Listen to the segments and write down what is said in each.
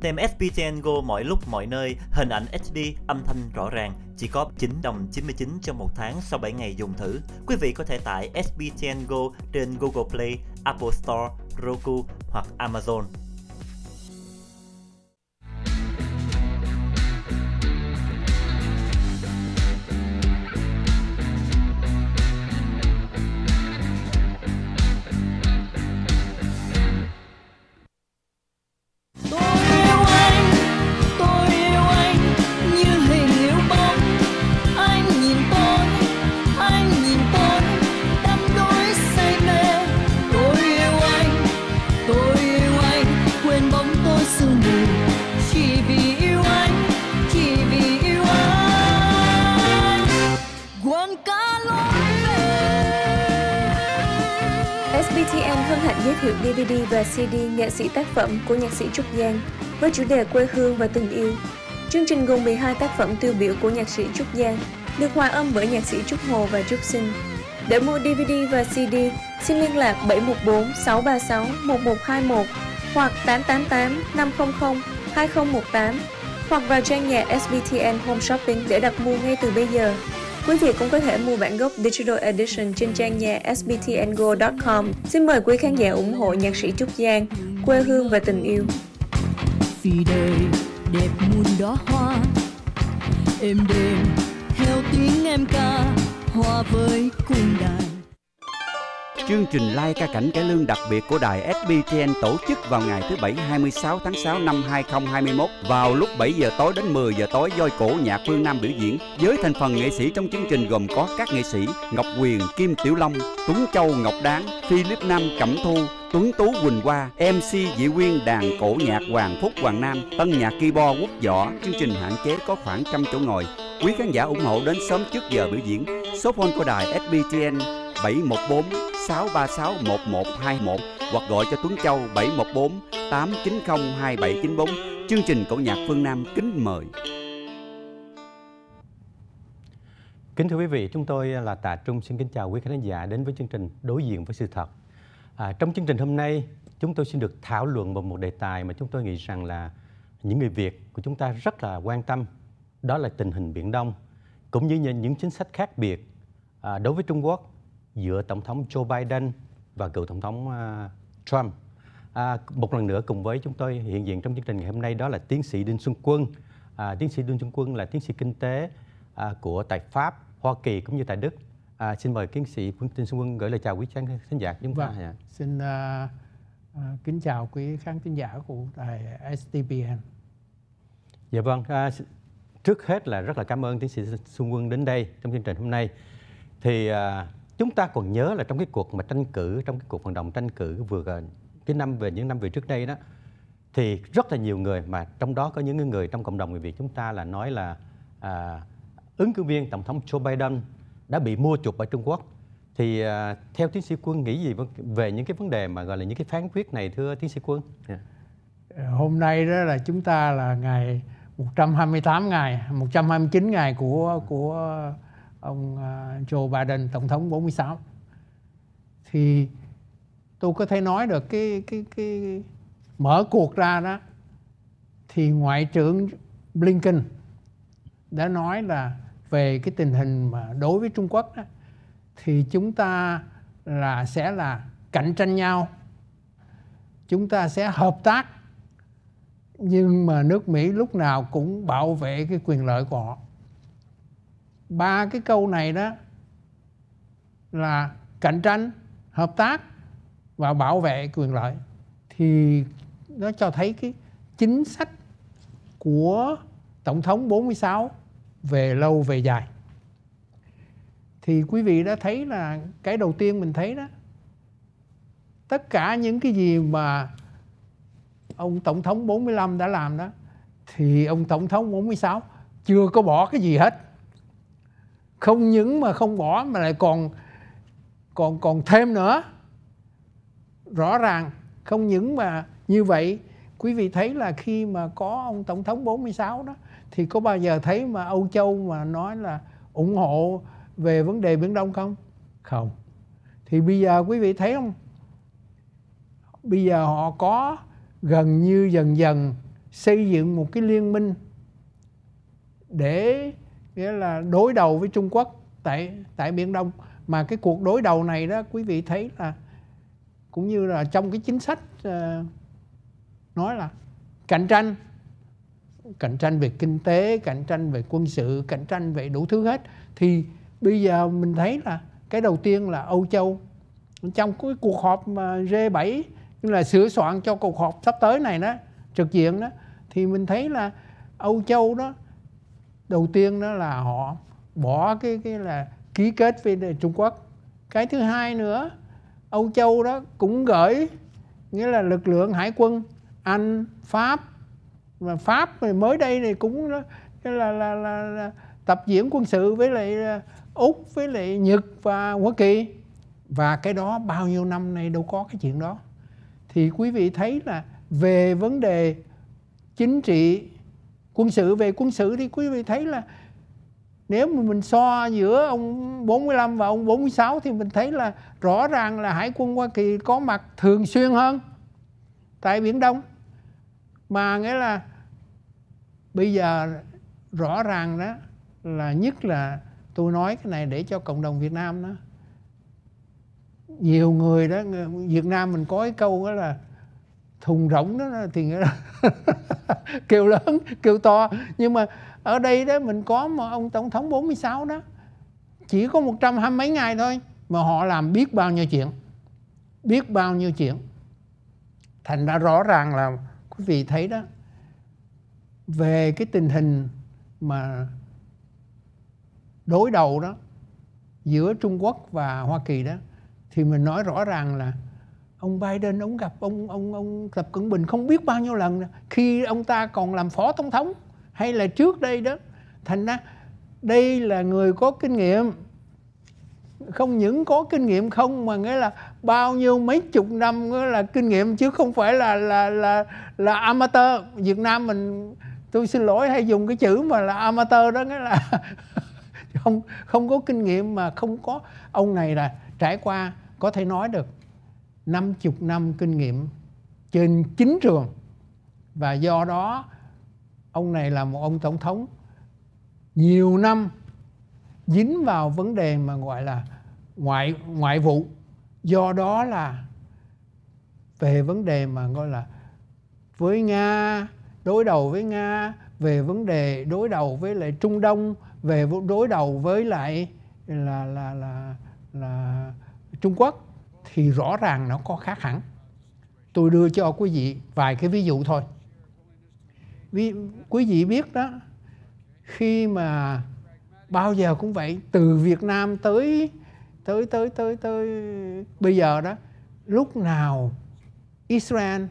Tem SPTN Go mọi lúc mọi nơi, hình ảnh HD, âm thanh rõ ràng, chỉ có 9 đồng 99 cho một tháng sau 7 ngày dùng thử. Quý vị có thể tải SPTN Go trên Google Play, Apple Store, Roku hoặc Amazon. VTN hân hạnh giới thiệu DVD và CD nghệ sĩ tác phẩm của nhạc sĩ Trúc Giang với chủ đề quê hương và tình yêu. Chương trình gồm 12 tác phẩm tiêu biểu của nhạc sĩ Trúc Giang, được hòa âm bởi nhạc sĩ Trúc Hồ và Trúc Sinh. Để mua DVD và CD, xin liên lạc 714 636 1121 hoặc 888 500 2018 hoặc vào trang nhà SBTN Home Shopping để đặt mua ngay từ bây giờ. Quý vị cũng có thể mua bản gốc Digital Edition trên trang nhà sbtngo.com. Xin mời quý khán giả ủng hộ nhạc sĩ Trúc Giang, quê hương và tình yêu. Vì đời đẹp muôn đóa hoa, êm đêm theo tiếng em ca, hoa với cung đàn. Chương trình live ca cảnh cải lương đặc biệt của đài SBTN tổ chức vào ngày thứ Bảy 26 tháng 6 năm 2021 vào lúc 7 giờ tối đến 10 giờ tối doi cổ nhạc phương Nam biểu diễn với thành phần nghệ sĩ trong chương trình gồm có các nghệ sĩ Ngọc Quyền, Kim Tiểu Long, Tuấn Châu, Ngọc Đáng, Philip Nam, Cẩm Thu, Tuấn Tú Quỳnh Hoa, MC Dị Quyên đàn cổ nhạc Hoàng Phúc Hoàng Nam, tân nhạc keyboard quốc võ. Chương trình hạn chế có khoảng trăm chỗ ngồi. Quý khán giả ủng hộ đến sớm trước giờ biểu diễn. Số phone của đài SBTN 714 636 1121 hoặc gọi cho Tuấn Châu 714 890 2794. Chương trình Cổ nhạc Phương Nam kính mời. Kính thưa quý vị, chúng tôi là Tạ Trung xin kính chào quý khán giả đến với chương trình Đối diện với sự thật. À, trong chương trình hôm nay, chúng tôi xin được thảo luận về một đề tài mà chúng tôi nghĩ rằng là những người Việt của chúng ta rất là quan tâm, đó là tình hình Biển Đông, cũng như những chính sách khác biệt à, đối với Trung Quốc giữa Tổng thống Joe Biden và cựu Tổng thống à, Trump. À, một lần nữa cùng với chúng tôi hiện diện trong chương trình ngày hôm nay đó là tiến sĩ Đinh Xuân Quân. À, tiến sĩ Đinh Xuân Quân là tiến sĩ kinh tế à, của tại Pháp, Hoa Kỳ cũng như tại Đức. À, xin mời tiến sĩ Đinh Xuân Quân gửi lời chào quý khán thính giả chúng ta. Vâng. Dạ. Xin uh, uh, kính chào quý khán thính giả của đài STPN. Dạ vâng. À, trước hết là rất là cảm ơn tiến sĩ Xuân Quân đến đây trong chương trình hôm nay. Thì à, chúng ta còn nhớ là trong cái cuộc mà tranh cử trong cái cuộc vận động tranh cử vừa à, cái năm về những năm về trước đây đó thì rất là nhiều người mà trong đó có những người trong cộng đồng người Việt chúng ta là nói là à, ứng cử viên tổng thống Joe Biden đã bị mua chuộc bởi Trung Quốc thì à, theo tiến sĩ Quân nghĩ gì vâng, về những cái vấn đề mà gọi là những cái phán quyết này thưa tiến sĩ Quân? Yeah. Dạ. Ờ, hôm nay đó là chúng ta là ngày 128 ngày, 129 ngày của của ông à, Joe Biden tổng thống 46 thì tôi có thể nói được cái cái cái mở cuộc ra đó thì ngoại trưởng Blinken đã nói là về cái tình hình mà đối với Trung Quốc đó, thì chúng ta là sẽ là cạnh tranh nhau chúng ta sẽ hợp tác nhưng mà nước Mỹ lúc nào cũng bảo vệ cái quyền lợi của họ ba cái câu này đó là cạnh tranh hợp tác và bảo vệ quyền lợi thì nó cho thấy cái chính sách của tổng thống 46 về lâu về dài thì quý vị đã thấy là cái đầu tiên mình thấy đó tất cả những cái gì mà ông tổng thống 45 đã làm đó thì ông tổng thống 46 chưa có bỏ cái gì hết không những mà không bỏ mà lại còn còn còn thêm nữa rõ ràng không những mà như vậy quý vị thấy là khi mà có ông tổng thống 46 đó thì có bao giờ thấy mà Âu Châu mà nói là ủng hộ về vấn đề Biển Đông không? Không. Thì bây giờ quý vị thấy không? Bây giờ họ có gần như dần dần xây dựng một cái liên minh để nghĩa là đối đầu với Trung Quốc tại tại Biển Đông mà cái cuộc đối đầu này đó quý vị thấy là cũng như là trong cái chính sách uh, nói là cạnh tranh cạnh tranh về kinh tế cạnh tranh về quân sự cạnh tranh về đủ thứ hết thì bây giờ mình thấy là cái đầu tiên là Âu Châu trong cái cuộc họp mà G7 nhưng là sửa soạn cho cuộc họp sắp tới này đó trực diện đó thì mình thấy là Âu Châu đó đầu tiên đó là họ bỏ cái cái là ký kết với Trung Quốc cái thứ hai nữa Âu Châu đó cũng gửi nghĩa là lực lượng hải quân Anh Pháp mà Pháp thì mới đây này cũng là là, là, là, là tập diễn quân sự với lại ờ, Úc với lại Nhật và Hoa Kỳ và cái đó bao nhiêu năm nay đâu có cái chuyện đó thì quý vị thấy là về vấn đề chính trị quân sự về quân sự thì quý vị thấy là nếu mà mình so giữa ông 45 và ông 46 thì mình thấy là rõ ràng là hải quân Hoa Kỳ có mặt thường xuyên hơn tại Biển Đông mà nghĩa là bây giờ rõ ràng đó là nhất là tôi nói cái này để cho cộng đồng Việt Nam đó nhiều người đó Việt Nam mình có cái câu đó là thùng rỗng đó thì kêu lớn kêu to nhưng mà ở đây đó mình có mà ông tổng thống 46 đó chỉ có một trăm hai mấy ngày thôi mà họ làm biết bao nhiêu chuyện biết bao nhiêu chuyện thành ra rõ ràng là quý vị thấy đó về cái tình hình mà đối đầu đó giữa Trung Quốc và Hoa Kỳ đó thì mình nói rõ ràng là ông Biden ông gặp ông ông ông Tập Cận Bình không biết bao nhiêu lần khi ông ta còn làm phó tổng thống hay là trước đây đó thành ra đây là người có kinh nghiệm không những có kinh nghiệm không mà nghĩa là bao nhiêu mấy chục năm là kinh nghiệm chứ không phải là là là là amateur Việt Nam mình tôi xin lỗi hay dùng cái chữ mà là amateur đó nghĩa là không không có kinh nghiệm mà không có ông này là trải qua có thể nói được 50 năm kinh nghiệm trên chính trường và do đó ông này là một ông tổng thống nhiều năm dính vào vấn đề mà gọi là ngoại ngoại vụ do đó là về vấn đề mà gọi là với nga đối đầu với nga về vấn đề đối đầu với lại trung đông về đối đầu với lại là là là là, là trung quốc thì rõ ràng nó có khác hẳn tôi đưa cho quý vị vài cái ví dụ thôi quý, quý vị biết đó khi mà bao giờ cũng vậy từ Việt Nam tới tới tới tới tới bây giờ đó lúc nào Israel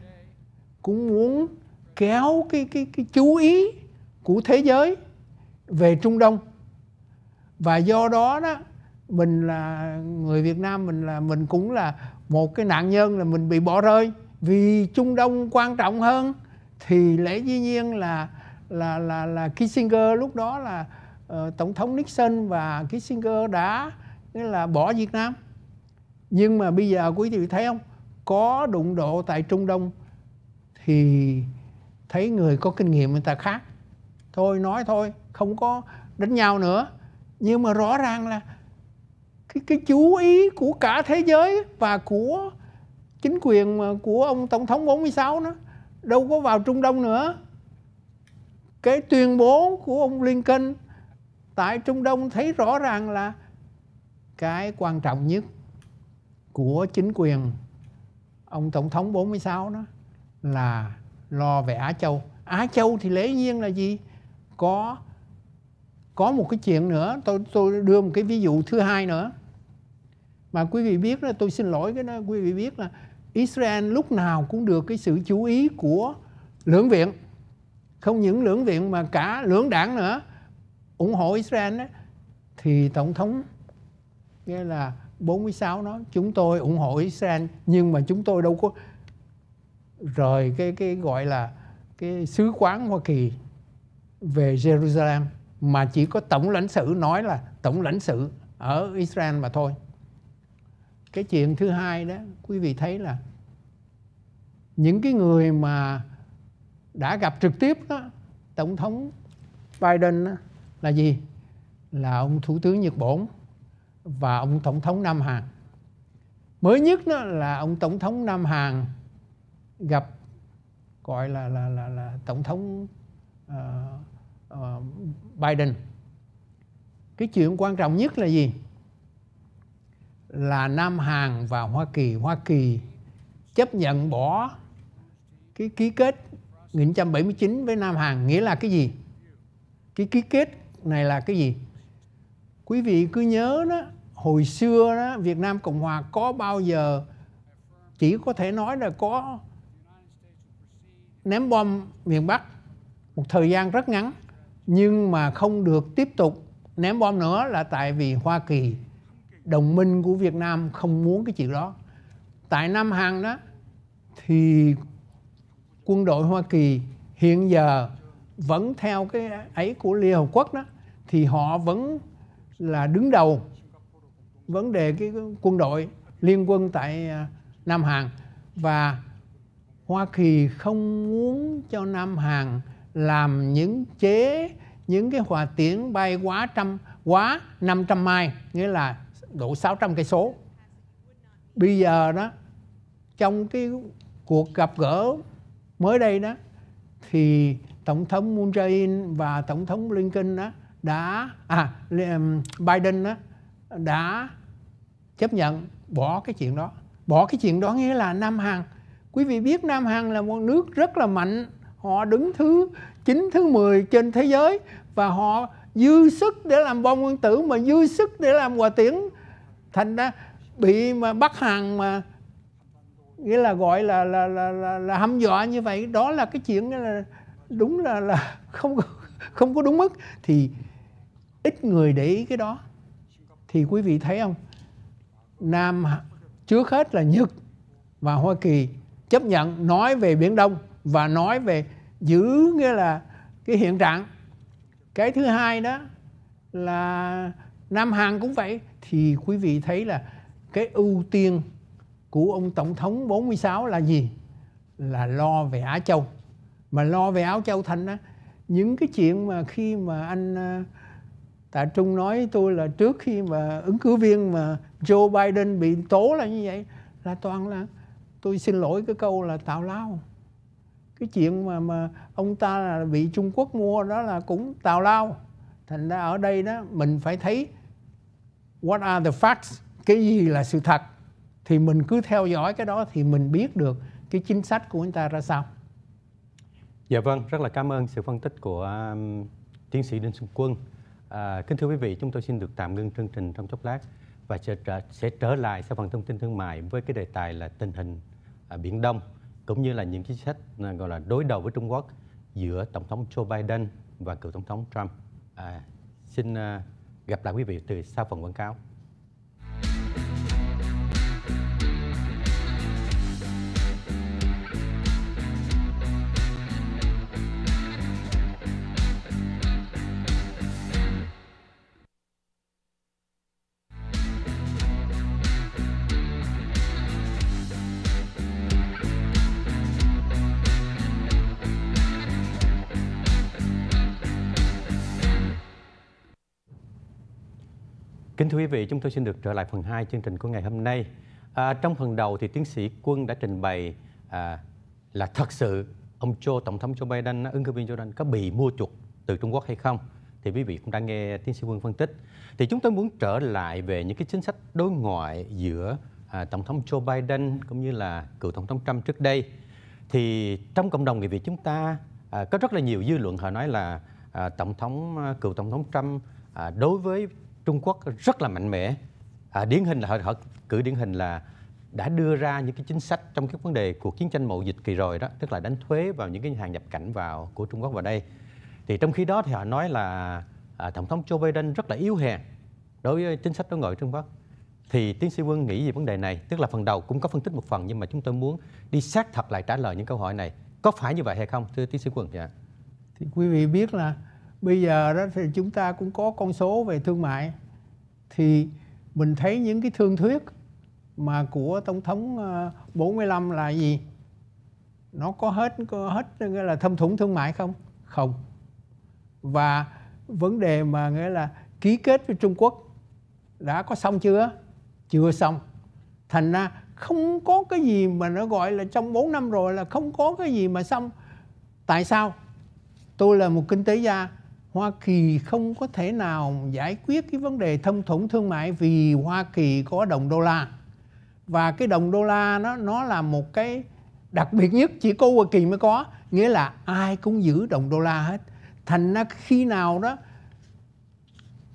cũng muốn kéo cái cái cái chú ý của thế giới về Trung Đông và do đó đó mình là người Việt Nam mình là mình cũng là một cái nạn nhân là mình bị bỏ rơi vì Trung Đông quan trọng hơn thì lẽ dĩ nhiên là là là là Kissinger lúc đó là uh, tổng thống Nixon và Kissinger đã nghĩa là bỏ Việt Nam nhưng mà bây giờ quý vị thấy không có đụng độ tại Trung Đông thì thấy người có kinh nghiệm người ta khác thôi nói thôi không có đánh nhau nữa nhưng mà rõ ràng là cái cái chú ý của cả thế giới và của chính quyền của ông tổng thống 46 đó đâu có vào Trung Đông nữa cái tuyên bố của ông Lincoln tại Trung Đông thấy rõ ràng là cái quan trọng nhất của chính quyền ông tổng thống 46 đó là lo về Á Châu. Á Châu thì lẽ nhiên là gì? Có có một cái chuyện nữa tôi tôi đưa một cái ví dụ thứ hai nữa mà quý vị biết là tôi xin lỗi cái đó quý vị biết là Israel lúc nào cũng được cái sự chú ý của lưỡng viện không những lưỡng viện mà cả lưỡng đảng nữa ủng hộ Israel đó, thì tổng thống nghĩa là 46 nói chúng tôi ủng hộ Israel nhưng mà chúng tôi đâu có rời cái cái gọi là cái sứ quán Hoa Kỳ về Jerusalem mà chỉ có tổng lãnh sự nói là tổng lãnh sự ở Israel mà thôi cái chuyện thứ hai đó quý vị thấy là những cái người mà đã gặp trực tiếp đó tổng thống Biden đó, là gì là ông thủ tướng Nhật Bản và ông tổng thống Nam Hàn mới nhất đó là ông tổng thống Nam Hàn gặp gọi là là là, là tổng thống uh, uh, Biden cái chuyện quan trọng nhất là gì là Nam Hàn và Hoa Kỳ Hoa Kỳ chấp nhận bỏ cái ký kết 1979 với Nam Hàn nghĩa là cái gì cái ký kết này là cái gì quý vị cứ nhớ đó hồi xưa đó Việt Nam Cộng Hòa có bao giờ chỉ có thể nói là có ném bom miền Bắc một thời gian rất ngắn nhưng mà không được tiếp tục ném bom nữa là tại vì Hoa Kỳ đồng minh của Việt Nam không muốn cái chuyện đó. Tại Nam Hàn đó thì quân đội Hoa Kỳ hiện giờ vẫn theo cái ấy của Liên Hợp Quốc đó thì họ vẫn là đứng đầu vấn đề cái quân đội liên quân tại à, Nam Hàn và Hoa Kỳ không muốn cho Nam Hàn làm những chế những cái hòa tiễn bay quá trăm quá 500 mai nghĩa là độ 600 cây số bây giờ đó trong cái cuộc gặp gỡ mới đây đó thì tổng thống Moon Jae-in và tổng thống Lincoln đó đã à Biden đó đã chấp nhận bỏ cái chuyện đó bỏ cái chuyện đó nghĩa là Nam Hàn quý vị biết Nam Hàn là một nước rất là mạnh họ đứng thứ 9 thứ 10 trên thế giới và họ dư sức để làm bom nguyên tử mà dư sức để làm hòa tiễn thành ra bị mà bắt hàng mà nghĩa là gọi là là là là, là hăm dọa như vậy đó là cái chuyện là đúng là là không không có đúng mức thì ít người để ý cái đó thì quý vị thấy không nam trước hết là nhật và hoa kỳ chấp nhận nói về biển đông và nói về giữ nghĩa là cái hiện trạng cái thứ hai đó là nam hàn cũng vậy thì quý vị thấy là cái ưu tiên của ông tổng thống 46 là gì là lo về á châu mà lo về áo châu thành á những cái chuyện mà khi mà anh à, Tạ Trung nói tôi là trước khi mà ứng cử viên mà Joe Biden bị tố là như vậy là toàn là tôi xin lỗi cái câu là tào lao cái chuyện mà mà ông ta là bị Trung Quốc mua đó là cũng tào lao thành ra ở đây đó mình phải thấy what are the facts cái gì là sự thật thì mình cứ theo dõi cái đó thì mình biết được cái chính sách của người ta ra sao dạ vâng rất là cảm ơn sự phân tích của um, tiến sĩ Đinh Xuân Quân à, kính thưa quý vị chúng tôi xin được tạm ngưng chương trình trong chốc lát và sẽ trở, sẽ trở lại sau phần thông tin thương mại với cái đề tài là tình hình ở à, Biển Đông cũng như là những chính sách à, gọi là đối đầu với Trung Quốc giữa Tổng thống Joe Biden và cựu Tổng thống Trump. À, xin à, gặp lại quý vị từ sau phần quảng cáo. Kính thưa quý vị, chúng tôi xin được trở lại phần 2 chương trình của ngày hôm nay. À, trong phần đầu thì tiến sĩ Quân đã trình bày à, là thật sự ông Joe, Tổng thống Joe Biden, ứng cử viên Joe Biden có bị mua chuộc từ Trung Quốc hay không? Thì quý vị cũng đã nghe tiến sĩ Quân phân tích. Thì chúng tôi muốn trở lại về những cái chính sách đối ngoại giữa à, Tổng thống Joe Biden cũng như là cựu Tổng thống Trump trước đây. Thì trong cộng đồng người Việt chúng ta à, có rất là nhiều dư luận họ nói là à, Tổng thống, à, cựu Tổng thống Trump à, đối với Trung Quốc rất là mạnh mẽ à, điển hình là họ, họ cử điển hình là đã đưa ra những cái chính sách trong cái vấn đề cuộc chiến tranh mậu dịch kỳ rồi đó tức là đánh thuế vào những cái hàng nhập cảnh vào của Trung Quốc vào đây thì trong khi đó thì họ nói là à, tổng thống Joe Biden rất là yếu hèn đối với chính sách đối ngoại Trung Quốc thì tiến sĩ Quân nghĩ về vấn đề này tức là phần đầu cũng có phân tích một phần nhưng mà chúng tôi muốn đi xác thật lại trả lời những câu hỏi này có phải như vậy hay không thưa tiến sĩ Quân dạ thì quý vị biết là bây giờ đó thì chúng ta cũng có con số về thương mại thì mình thấy những cái thương thuyết mà của tổng thống 45 ờ, là gì nó có hết có hết nghĩa là thâm thủng thương mại không không và vấn đề mà nghĩa là ký kết với Trung Quốc đã có xong chưa chưa xong thành ra không có cái gì mà nó gọi là trong 4 năm rồi là không có cái gì mà xong tại sao tôi là một kinh tế gia Hoa Kỳ không có thể nào giải quyết cái vấn đề thâm thủng thương mại vì Hoa Kỳ có đồng đô la và cái đồng đô la nó nó là một cái đặc biệt nhất chỉ có Hoa Kỳ mới có nghĩa là ai cũng giữ đồng đô la hết thành ra khi nào đó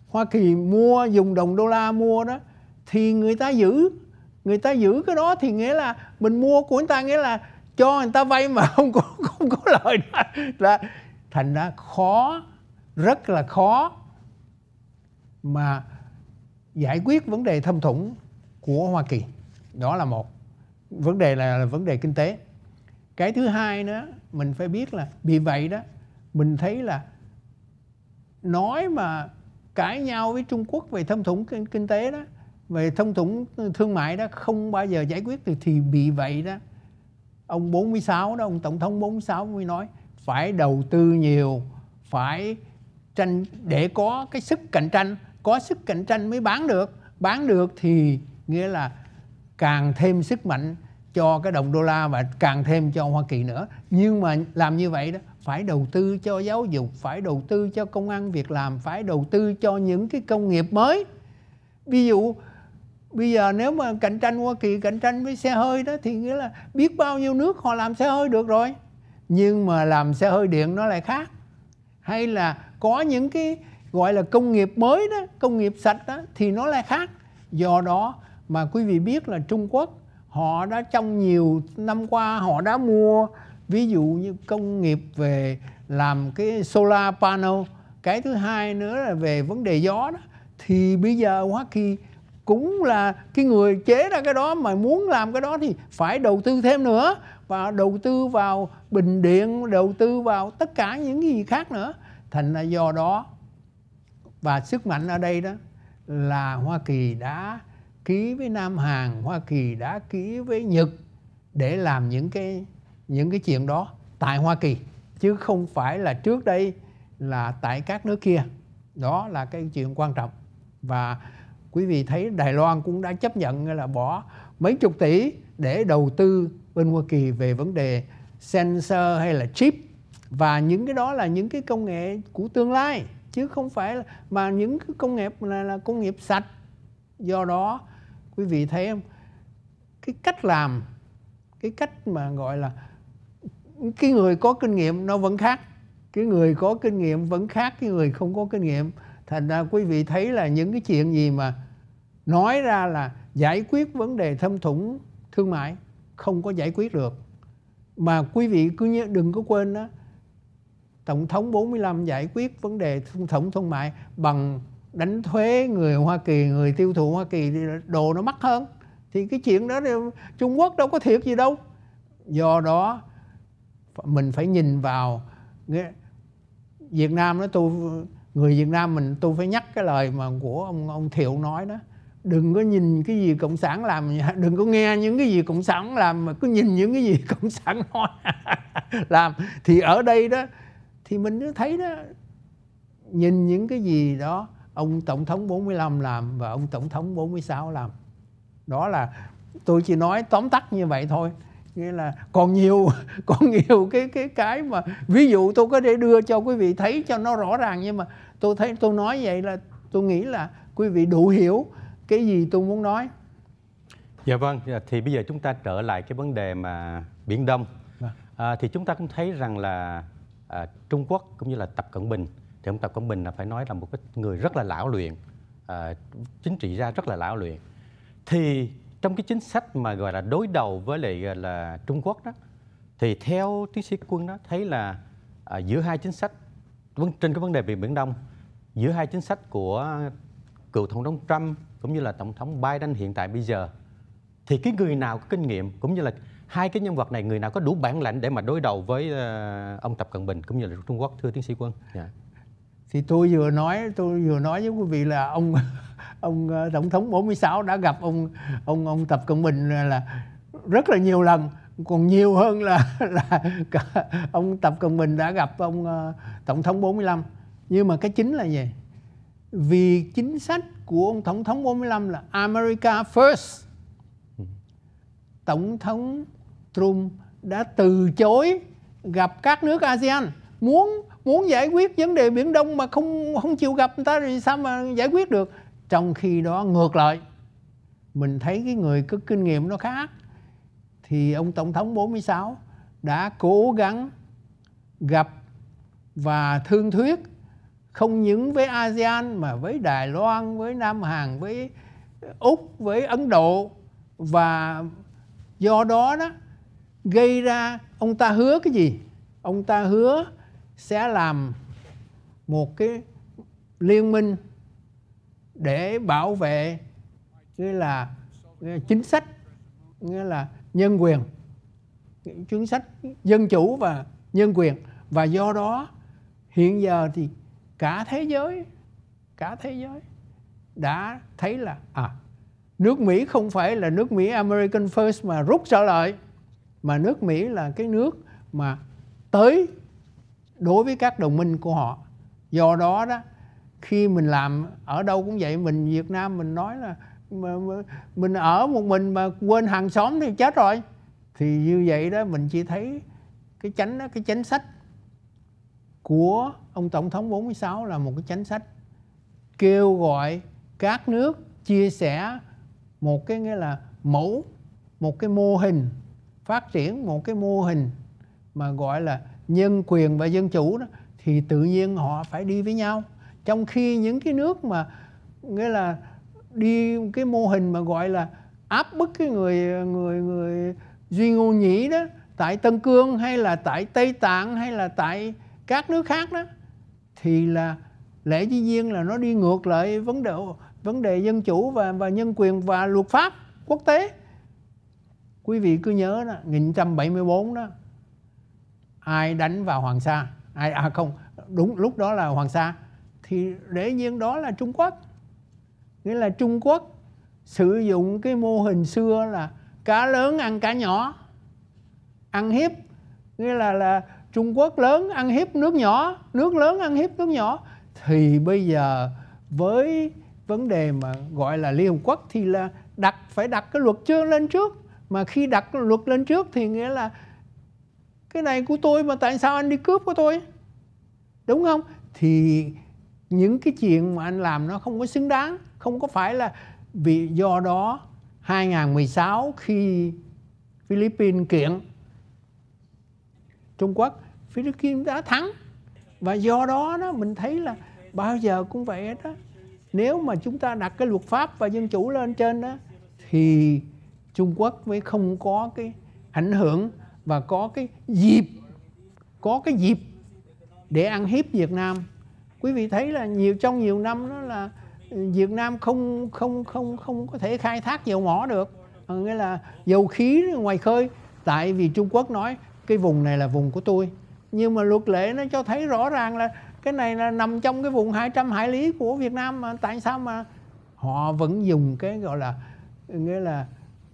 Hoa Kỳ mua dùng đồng đô la mua đó thì người ta giữ người ta giữ cái đó thì nghĩa là mình mua của người ta nghĩa là cho người ta vay mà không có không có lời đó là thành ra khó rất là khó mà giải quyết vấn đề thâm thủng của Hoa Kỳ đó là một vấn đề là, là vấn đề kinh tế cái thứ hai nữa mình phải biết là vì vậy đó mình thấy là nói mà cãi nhau với Trung Quốc về thâm thủng kinh, kinh tế đó về thâm thủng thương mại đó không bao giờ giải quyết được thì bị vậy đó ông 46 đó ông tổng thống 46 mới nói phải đầu tư nhiều phải tranh để có cái sức cạnh tranh có sức cạnh tranh mới bán được bán được thì nghĩa là càng thêm sức mạnh cho cái đồng đô la và càng thêm cho Hoa Kỳ nữa nhưng mà làm như vậy đó phải đầu tư cho giáo dục phải đầu tư cho công an việc làm phải đầu tư cho những cái công nghiệp mới ví dụ bây giờ nếu mà cạnh tranh Hoa Kỳ cạnh tranh với xe hơi đó thì nghĩa là biết bao nhiêu nước họ làm xe hơi được rồi nhưng mà làm xe hơi điện nó lại khác hay là có những cái gọi là công nghiệp mới đó công nghiệp sạch đó thì nó lại khác do đó mà quý vị biết là trung quốc họ đã trong nhiều năm qua họ đã mua ví dụ như công nghiệp về làm cái solar panel cái thứ hai nữa là về vấn đề gió đó thì bây giờ hoa kỳ cũng là cái người chế ra cái đó mà muốn làm cái đó thì phải đầu tư thêm nữa và đầu tư vào bình điện đầu tư vào tất cả những gì khác nữa thành ra do đó và sức mạnh ở đây đó là hoa kỳ đã ký với nam hàn hoa kỳ đã ký với nhật để làm những cái những cái chuyện đó tại hoa kỳ chứ không phải là trước đây là tại các nước kia đó là cái chuyện quan trọng và quý vị thấy đài loan cũng đã chấp nhận là bỏ mấy chục tỷ để đầu tư bên hoa kỳ về vấn đề sensor hay là chip và những cái đó là những cái công nghệ của tương lai chứ không phải là, mà những cái công nghiệp này là công nghiệp sạch do đó quý vị thấy không cái cách làm cái cách mà gọi là cái người có kinh nghiệm nó vẫn khác cái người có kinh nghiệm vẫn khác cái người không có kinh nghiệm thành ra quý vị thấy là những cái chuyện gì mà nói ra là giải quyết vấn đề thâm thủng thương mại không có giải quyết được mà quý vị cứ nhớ, đừng có quên đó tổng thống 45 giải quyết vấn đề tổng thương mại bằng đánh thuế người Hoa Kỳ, người tiêu thụ Hoa Kỳ đồ nó mắc hơn. Thì cái chuyện đó Trung Quốc đâu có thiệt gì đâu. Do đó mình phải nhìn vào Việt Nam nó tôi người Việt Nam mình tôi phải nhắc cái lời mà của ông ông Thiệu nói đó đừng có nhìn cái gì cộng sản làm đừng có nghe những cái gì cộng sản làm mà cứ nhìn những cái gì cộng sản nói làm thì ở đây đó thì mình thấy đó nhìn những cái gì đó ông tổng thống 45 làm và ông tổng thống 46 làm đó là tôi chỉ nói tóm tắt như vậy thôi nghĩa là còn nhiều còn nhiều cái cái cái mà ví dụ tôi có thể đưa cho quý vị thấy cho nó rõ ràng nhưng mà tôi thấy tôi nói vậy là tôi nghĩ là quý vị đủ hiểu cái gì tôi muốn nói dạ vâng dạ, thì bây giờ chúng ta trở lại cái vấn đề mà biển đông vâng. à, thì chúng ta cũng thấy rằng là à, Trung Quốc cũng như là Tập Cận Bình thì ông Tập Cận Bình là phải nói là một cái người rất là lão luyện à, chính trị gia rất là lão luyện thì trong cái chính sách mà gọi là đối đầu với lại là Trung Quốc đó thì theo tiến sĩ quân đó thấy là à, giữa hai chính sách trên cái vấn đề về biển Đông giữa hai chính sách của cựu tổng thống Trump cũng như là tổng thống Biden hiện tại bây giờ thì cái người nào có kinh nghiệm cũng như là hai cái nhân vật này người nào có đủ bản lãnh để mà đối đầu với ờ, ông tập cận bình cũng như là trung quốc thưa tiến sĩ quân yeah. Dạ. thì tôi vừa nói tôi vừa nói với quý vị là ông ông ờ, tổng thống 46 đã gặp ông ông ông tập cận bình là rất là nhiều lần còn nhiều hơn là là cả ông tập cận bình đã gặp ông ờ, tổng thống 45 nhưng mà cái chính là gì vì chính sách của ông tổng thống 45 là America first ừ. tổng thống Trump đã từ chối gặp các nước ASEAN muốn muốn giải quyết vấn đề biển Đông mà không không chịu gặp người ta thì sao mà giải quyết được trong khi đó ngược lại mình thấy cái người có kinh nghiệm nó khác thì ông tổng thống 46 đã cố gắng gặp và thương thuyết không những với ASEAN mà với Đài Loan, với Nam Hàn, với Úc, với Ấn Độ và do đó đó gây ra ông ta hứa cái gì ông ta hứa sẽ làm một cái liên minh để bảo vệ nghĩa là chính sách nghĩa là nhân quyền chính sách dân chủ và nhân quyền và do đó hiện giờ thì cả thế giới cả thế giới đã thấy là à nước Mỹ không phải là nước Mỹ American First mà rút trở lại mà nước Mỹ là cái nước mà tới đối với các đồng minh của họ do đó đó khi mình làm ở đâu cũng vậy mình Việt Nam mình nói là mình ở một mình mà quên hàng xóm thì chết rồi thì như vậy đó mình chỉ thấy cái chánh đó, cái chính sách của ông tổng thống 46 là một cái chính sách kêu gọi các nước chia sẻ một cái nghĩa là mẫu một cái mô hình phát triển một cái mô hình mà gọi là nhân quyền và dân chủ đó thì tự nhiên họ phải đi với nhau trong khi những cái nước mà nghĩa là đi cái mô hình mà gọi là áp bức cái người người người duy ngô nhĩ đó tại tân cương hay là tại tây tạng hay là tại các nước khác đó thì là lẽ dĩ nhiên là nó đi ngược lại vấn đề vấn đề dân chủ và và nhân quyền và luật pháp quốc tế quý vị cứ nhớ đó 1974 đó ai đánh vào Hoàng Sa ai à không đúng lúc đó là Hoàng Sa thì dĩ nhiên đó là Trung Quốc nghĩa là Trung Quốc sử dụng cái mô hình xưa là cá lớn ăn cá nhỏ ăn hiếp nghĩa là là Trung Quốc lớn ăn hiếp nước nhỏ nước lớn ăn hiếp nước nhỏ thì bây giờ với vấn đề mà gọi là Liên Hợp Quốc thì là đặt phải đặt cái luật chương lên trước mà khi đặt luật lên trước thì nghĩa là cái này của tôi mà tại sao anh đi cướp của tôi đúng không thì những cái chuyện mà anh làm nó không có xứng đáng không có phải là vì do đó 2016 khi Philippines kiện Trung Quốc Philippines đã thắng và do đó đó mình thấy là bao giờ cũng vậy đó nếu mà chúng ta đặt cái luật pháp và dân chủ lên trên đó thì Trung Quốc mới không có cái ảnh hưởng và có cái dịp có cái dịp để ăn hiếp Việt Nam quý vị thấy là nhiều trong nhiều năm đó là Việt Nam không không không không có thể khai thác dầu mỏ được ờ, nghĩa là dầu khí ngoài khơi tại vì Trung Quốc nói cái vùng này là vùng của tôi nhưng mà luật lệ nó cho thấy rõ ràng là cái này là nằm trong cái vùng 200 hải lý của Việt Nam mà tại sao mà họ vẫn dùng cái gọi là nghĩa là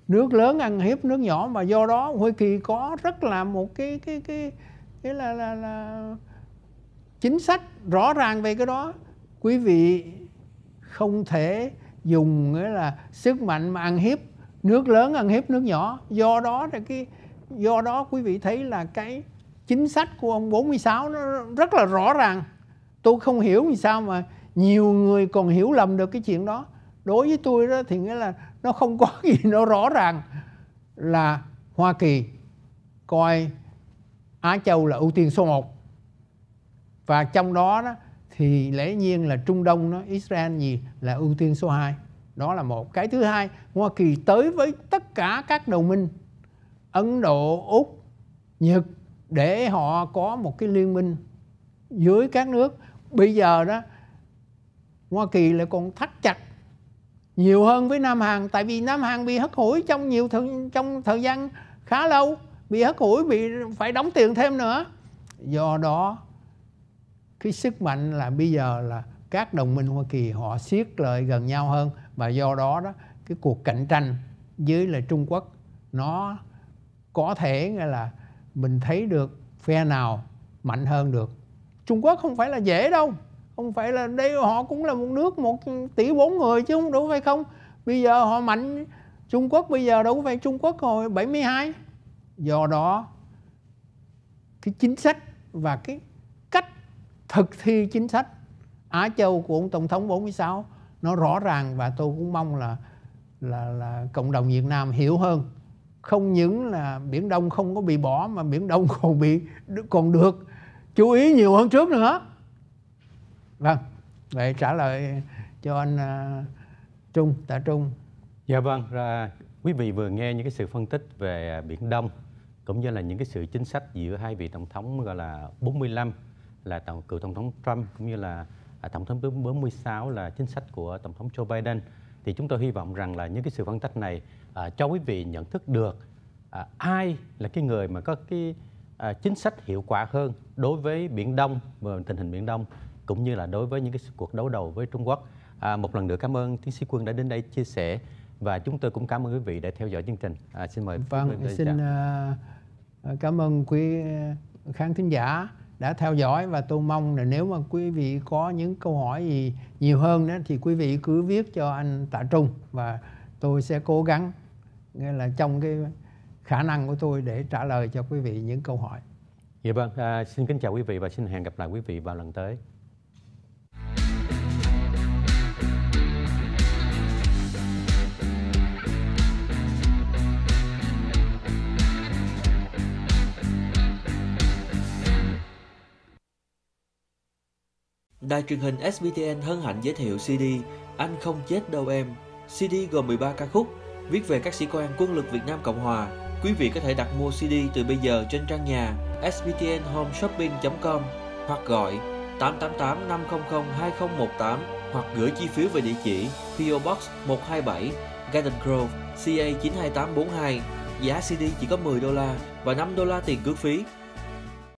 nước lớn ăn hiếp nước nhỏ mà do đó Hoa Kỳ có rất là một cái cái cái cái là là, là chính sách rõ ràng về cái đó quý vị không thể dùng nghĩa là sức mạnh mà ăn hiếp nước lớn ăn hiếp nước nhỏ do đó là cái do đó quý vị thấy là cái chính sách của ông 46 nó rất là rõ ràng tôi không hiểu vì sao mà nhiều người còn hiểu lầm được cái chuyện đó đối với tôi đó thì nghĩa là nó không có gì nó rõ ràng là Hoa Kỳ coi Á Châu là ưu tiên số 1 và trong đó, đó thì lẽ nhiên là Trung Đông nó Israel gì là ưu tiên số 2 đó là một cái thứ hai Hoa Kỳ tới với tất cả các đồng minh Ấn Độ Úc Nhật để họ có một cái liên minh dưới các nước bây giờ đó Hoa Kỳ lại còn thắt chặt nhiều hơn với Nam Hàn tại vì Nam Hàn bị hất hủi trong nhiều thời, trong thời gian khá lâu bị hất hủi bị phải đóng tiền thêm nữa do đó cái sức mạnh là bây giờ là các đồng minh Hoa Kỳ họ siết lợi gần nhau hơn và do đó đó cái cuộc cạnh tranh dưới là Trung Quốc nó có thể là mình thấy được phe nào mạnh hơn được Trung Quốc không phải là dễ đâu không phải là đây họ cũng là một nước một tỷ bốn người chứ không đủ phải không bây giờ họ mạnh Trung Quốc bây giờ đâu có phải Trung Quốc hồi 72 do đó cái chính sách và cái cách thực thi chính sách Á Châu của ông Tổng thống 46 nó rõ ràng và tôi cũng mong là là là cộng đồng Việt Nam hiểu hơn không những là Biển Đông không có bị bỏ mà Biển Đông còn bị còn được chú ý nhiều hơn trước nữa vâng vậy trả lời cho anh à, trung tạ trung dạ vâng à, quý vị vừa nghe những cái sự phân tích về biển đông cũng như là những cái sự chính sách giữa hai vị tổng thống gọi là 45 là tổng cựu tổng thống Trump cũng như là à, tổng thống thứ 46 là chính sách của tổng thống Joe Biden thì chúng tôi hy vọng rằng là những cái sự phân tích này à, cho quý vị nhận thức được à, ai là cái người mà có cái à, chính sách hiệu quả hơn đối với biển Đông và tình hình biển Đông cũng như là đối với những cái cuộc đấu đầu với Trung Quốc. À, một lần nữa cảm ơn tiến sĩ Quân đã đến đây chia sẻ và chúng tôi cũng cảm ơn quý vị đã theo dõi chương trình. À, xin mời. Vâng, xin uh, cảm ơn quý khán thính giả đã theo dõi và tôi mong là nếu mà quý vị có những câu hỏi gì nhiều hơn đó thì quý vị cứ viết cho anh Tạ Trung và tôi sẽ cố gắng nghĩa là trong cái khả năng của tôi để trả lời cho quý vị những câu hỏi. Dạ vâng, à, xin kính chào quý vị và xin hẹn gặp lại quý vị vào lần tới. Đài truyền hình SBTN hân hạnh giới thiệu CD Anh không chết đâu em. CD gồm 13 ca khúc viết về các sĩ quan quân lực Việt Nam Cộng Hòa. Quý vị có thể đặt mua CD từ bây giờ trên trang nhà sbtnhomeshopping.com hoặc gọi 888 500 2018 hoặc gửi chi phiếu về địa chỉ PO Box 127 Garden Grove CA 92842. Giá CD chỉ có 10 đô la và 5 đô la tiền cước phí.